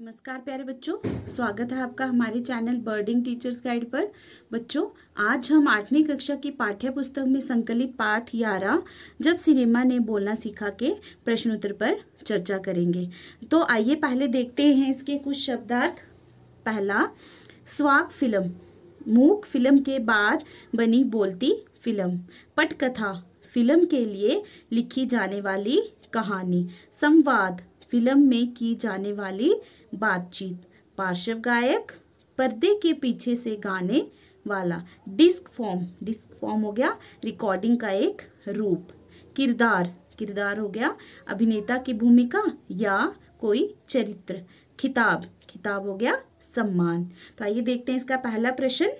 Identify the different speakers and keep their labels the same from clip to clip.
Speaker 1: नमस्कार प्यारे बच्चों स्वागत है आपका हमारे चैनल बर्डिंग टीचर्स गाइड पर बच्चों आज हम आठवीं कक्षा की पाठ्य पुस्तक में संकलित पाठ ग्यारह जब सिनेमा ने बोलना सीखा के प्रश्नोत्तर पर चर्चा करेंगे तो आइए पहले देखते हैं इसके कुछ शब्दार्थ पहला स्वाग फिल्म मूक फिल्म के बाद बनी बोलती फिल्म पटकथा फिल्म के लिए लिखी जाने वाली कहानी संवाद फिल्म में की जाने वाली बातचीत पार्श्व गायक पर्दे के पीछे से गाने वाला डिस्क फॉर्म डिस्क फॉर्म हो गया रिकॉर्डिंग का एक रूप किरदार किरदार हो गया अभिनेता की भूमिका या कोई चरित्र खिताब खिताब हो गया सम्मान तो आइए देखते हैं इसका पहला प्रश्न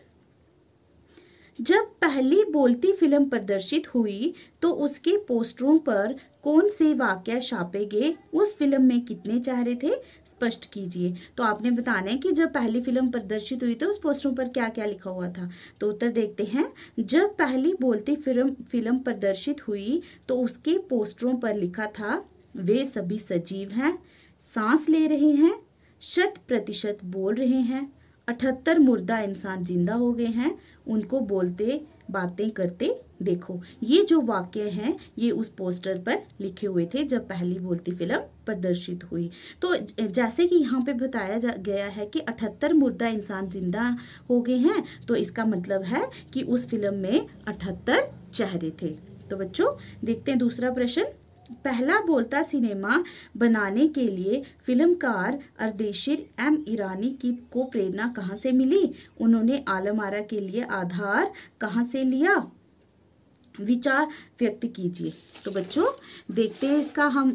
Speaker 1: जब पहली बोलती फिल्म प्रदर्शित हुई तो उसके पोस्टरों पर कौन से वाक्य छापे गए उस फिल्म में कितने चेहरे थे स्पष्ट कीजिए तो आपने बताना है कि जब पहली फिल्म प्रदर्शित हुई तो उस पोस्टरों पर क्या क्या लिखा हुआ था तो उत्तर देखते हैं जब पहली बोलती फिल्म फिल्म प्रदर्शित हुई तो उसके पोस्टरों पर लिखा था वे सभी सजीव हैं सांस ले रहे हैं शत प्रतिशत बोल रहे हैं अठहत्तर मुर्दा इंसान जिंदा हो गए हैं उनको बोलते बातें करते देखो ये जो वाक्य हैं ये उस पोस्टर पर लिखे हुए थे जब पहली बोलती फिल्म प्रदर्शित हुई तो जैसे कि यहाँ पे बताया जा गया है कि अठहत्तर मुर्दा इंसान जिंदा हो गए हैं तो इसका मतलब है कि उस फिल्म में अठहत्तर चेहरे थे तो बच्चों देखते हैं दूसरा प्रश्न पहला बोलता सिनेमा बनाने के लिए फिल्मकार अर्देशिर एम ईरानी की को प्रेरणा कहाँ से मिली उन्होंने आलमारा के लिए आधार कहाँ से लिया विचार व्यक्त कीजिए तो बच्चों देखते हैं इसका हम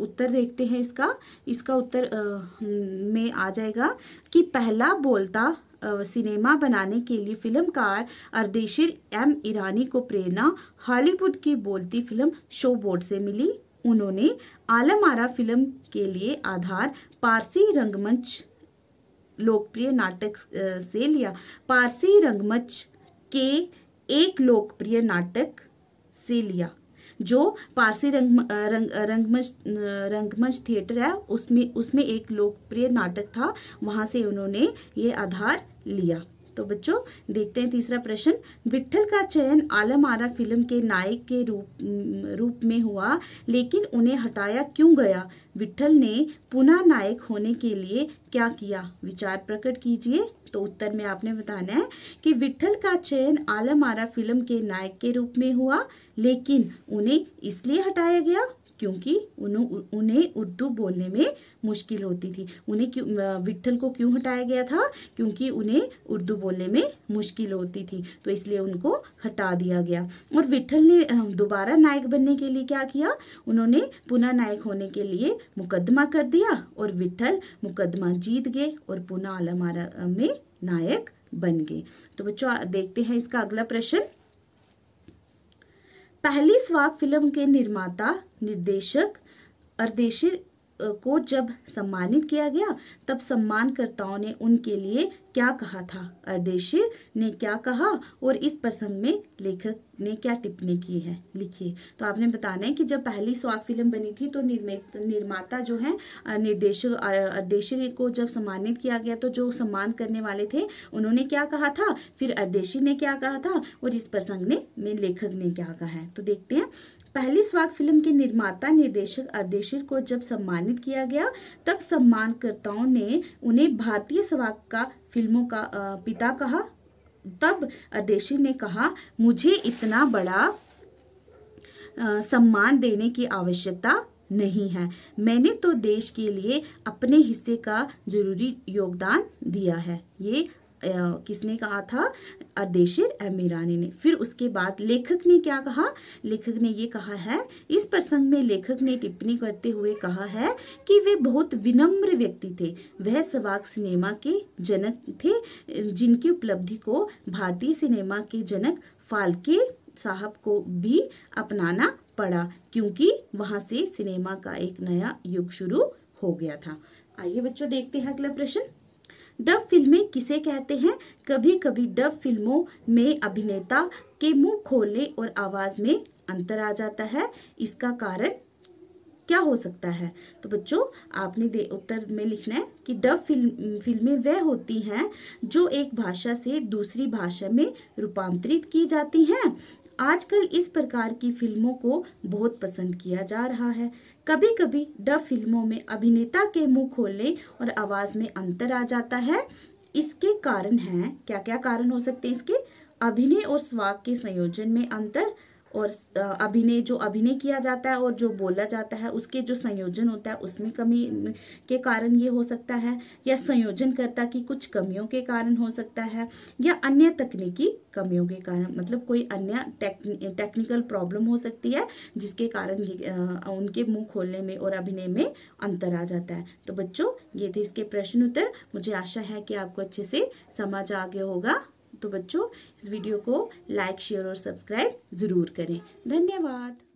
Speaker 1: उत्तर देखते हैं इसका इसका उत्तर हम्म, में आ जाएगा कि पहला बोलता सिनेमा बनाने के लिए फिल्मकार अर्देशिर एम ईरानी को प्रेरणा हॉलीवुड की बोलती फिल्म शो बोर्ड से मिली उन्होंने आलम आरा फिल्म के लिए आधार पारसी रंगमंच लोकप्रिय नाटक से लिया पारसी रंगमंच के एक लोकप्रिय नाटक से लिया जो पारसी रंग रंग रंगमंच रंगमंच थिएटर है उसमें उसमें एक लोकप्रिय नाटक था वहाँ से उन्होंने ये आधार लिया तो बच्चों देखते हैं तीसरा प्रश्न विठल का चयन आलम आरा फिल्म के नायक के रूप रूप में हुआ लेकिन उन्हें हटाया क्यों गया विठल ने पुनः नायक होने के लिए क्या किया विचार प्रकट कीजिए तो उत्तर में आपने बताना है कि विठल का चयन आलम आरा फिल्म के नायक के रूप में हुआ लेकिन उन्हें इसलिए हटाया गया क्योंकि उन्हें उर्दू बोलने में मुश्किल होती थी उन्हें क्यों विट्ठल को क्यों हटाया गया था क्योंकि उन्हें उर्दू बोलने में मुश्किल होती थी तो इसलिए उनको हटा दिया गया और विट्ठल ने दोबारा नायक बनने के लिए क्या किया उन्होंने पुनः नायक होने के लिए मुकदमा कर दिया और विट्ठल मुकदमा जीत गए और पुनः आलमारा में नायक बन गए तो बच्चों देखते हैं इसका अगला प्रश्न पहली स्वाग फिल्म के निर्माता निर्देशक अर्देशिर को जब सम्मानित किया गया तब सम्मानकर्ताओं ने उनके लिए क्या कहा था अर्देशिर ने क्या कहा और इस प्रसंग में लेखक ने क्या टिप्पणी की है लिखिए तो आपने बताना है कि जब पहली स्वाग फिल्म बनी थी तो निर्माता जो है निर्देशक अर्देशिर को जब सम्मानित किया गया तो जो सम्मान करने वाले थे उन्होंने क्या कहा था फिर अर्देशिर ने क्या कहा था और इस प्रसंग ने में लेखक ने क्या कहा है तो देखते हैं पहली स्वाग फिल्म के निर्माता निर्देशक अर्देशिर को जब सम्मानित किया गया तब सम्मानकर्ताओं ने उन्हें भारतीय स्वाग का फिल्मों का पिता कहा तब देशी ने कहा मुझे इतना बड़ा सम्मान देने की आवश्यकता नहीं है मैंने तो देश के लिए अपने हिस्से का जरूरी योगदान दिया है ये किसने कहा था अर्देशिर अमीरानी ने फिर उसके बाद लेखक ने क्या कहा लेखक ने ये कहा है इस प्रसंग में लेखक ने टिप्पणी करते हुए कहा है कि वे बहुत विनम्र व्यक्ति थे वह सवाक सिनेमा के जनक थे जिनकी उपलब्धि को भारतीय सिनेमा के जनक फाल्के साहब को भी अपनाना पड़ा क्योंकि वहाँ से सिनेमा का एक नया युग शुरू हो गया था आइए बच्चों देखते हैं अगला प्रश्न डब फिल्में किसे कहते हैं कभी कभी डब फिल्मों में अभिनेता के मुंह खोलने और आवाज़ में अंतर आ जाता है इसका कारण क्या हो सकता है तो बच्चों आपने दे उत्तर में लिखना है कि डब फिल्म फिल्में वह होती हैं जो एक भाषा से दूसरी भाषा में रूपांतरित की जाती हैं आजकल इस प्रकार की फिल्मों को बहुत पसंद किया जा रहा है कभी कभी डब फिल्मों में अभिनेता के मुंह खोलने और आवाज़ में अंतर आ जाता है इसके कारण हैं क्या क्या कारण हो सकते हैं इसके अभिनय और स्वाग के संयोजन में अंतर और अभिनय जो अभिनय किया जाता है और जो बोला जाता है उसके जो संयोजन होता है उसमें कमी के कारण ये हो सकता है या संयोजनकर्ता की कुछ कमियों के कारण हो सकता है या अन्य तकनीकी कमियों के कारण मतलब कोई अन्य टेक्नि, टेक्निकल प्रॉब्लम हो सकती है जिसके कारण उनके मुंह खोलने में और अभिनय में अंतर आ जाता है तो बच्चों ये थे इसके प्रश्न उत्तर मुझे आशा है कि आपको अच्छे से समझ आ गया होगा तो बच्चों इस वीडियो को लाइक शेयर और सब्सक्राइब ज़रूर करें धन्यवाद